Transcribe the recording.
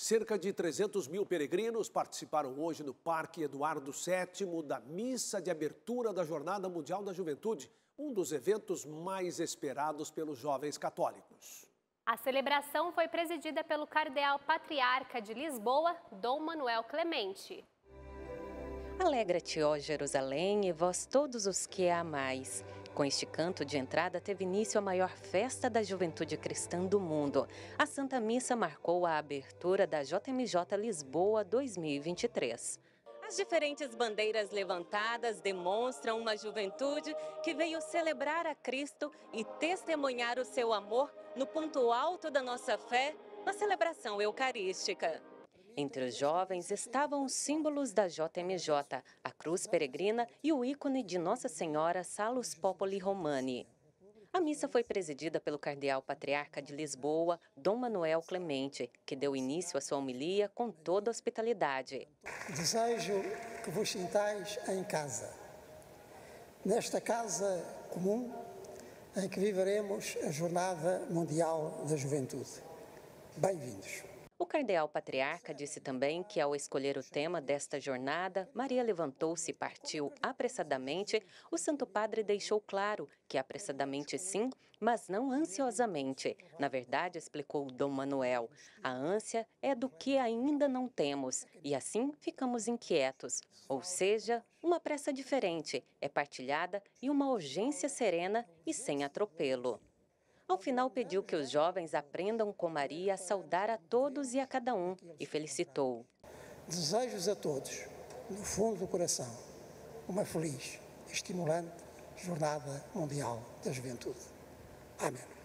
Cerca de 300 mil peregrinos participaram hoje no Parque Eduardo VII da missa de abertura da Jornada Mundial da Juventude, um dos eventos mais esperados pelos jovens católicos. A celebração foi presidida pelo cardeal patriarca de Lisboa, Dom Manuel Clemente. Alegra-te, ó Jerusalém, e vós todos os que amais. Com este canto de entrada teve início a maior festa da juventude cristã do mundo. A Santa Missa marcou a abertura da JMJ Lisboa 2023. As diferentes bandeiras levantadas demonstram uma juventude que veio celebrar a Cristo e testemunhar o seu amor no ponto alto da nossa fé, na celebração eucarística. Entre os jovens estavam os símbolos da JMJ, a cruz peregrina e o ícone de Nossa Senhora Salus Populi Romani. A missa foi presidida pelo cardeal patriarca de Lisboa, Dom Manuel Clemente, que deu início à sua homilia com toda hospitalidade. Desejo que vos sintais em casa, nesta casa comum em que viveremos a Jornada Mundial da Juventude. Bem-vindos. O cardeal patriarca disse também que, ao escolher o tema desta jornada, Maria levantou-se e partiu apressadamente. O Santo Padre deixou claro que apressadamente sim, mas não ansiosamente. Na verdade, explicou Dom Manuel, a ânsia é do que ainda não temos e assim ficamos inquietos. Ou seja, uma pressa diferente é partilhada e uma urgência serena e sem atropelo. Ao final, pediu que os jovens aprendam com Maria a saudar a todos e a cada um e felicitou. Desejos a todos, no fundo do coração, uma feliz, estimulante Jornada Mundial da Juventude. Amém.